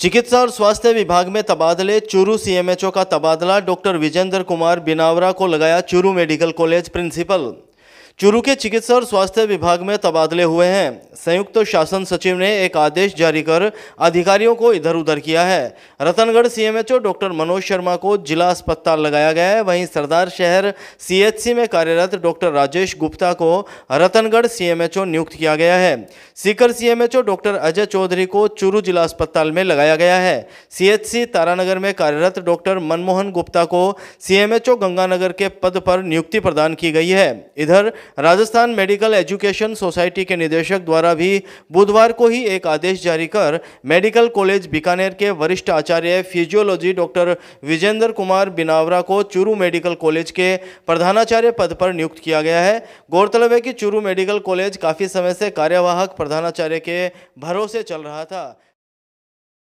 चिकित्सा और स्वास्थ्य विभाग में तबादले चूरू सीएमएचओ का तबादला डॉक्टर विजेंद्र कुमार बिनावरा को लगाया Churu medical college principal Churu के चिकित्सा और स्वास्थ्य विभाग में तबादले हुए हैं संयुक्त तो शासन सचिव ने एक आदेश जारी कर अधिकारियों को इधर उधर किया है रतनगढ़ सीएमएचओ डॉक्टर मनोज शर्मा को जिला अस्पताल लगाया गया है वहीं सरदार शहर सीएचसी में कार्यरत डॉक्टर राजेश गुप्ता को रतनगढ़ सीएमएचओ नियुक्त किया गया है सीकर सीएमएचओ डॉक्टर अजय चौधरी को चुरू जिला अस्पताल में लगाया गया है सीएचसी तारानगर में कार्यरत डॉक्टर मनमोहन गुप्ता को सीएमएचओ गंगानगर के पद पर नियुक्ति प्रदान की गई है इधर राजस्थान मेडिकल एजुकेशन सोसाइटी के निदेशक द्वारा भी बुधवार को ही एक आदेश जारी कर मेडिकल कॉलेज बीकानेर के वरिष्ठ आचार्य फिजियोलॉजी डॉक्टर विजेंद्र कुमार बिनावरा को चूरू मेडिकल कॉलेज के प्रधानाचार्य पद पर नियुक्त किया गया है गौरतलब है कि चूरू मेडिकल कॉलेज काफ़ी समय से कार्यवाहक प्रधानाचार्य के भरोसे चल रहा था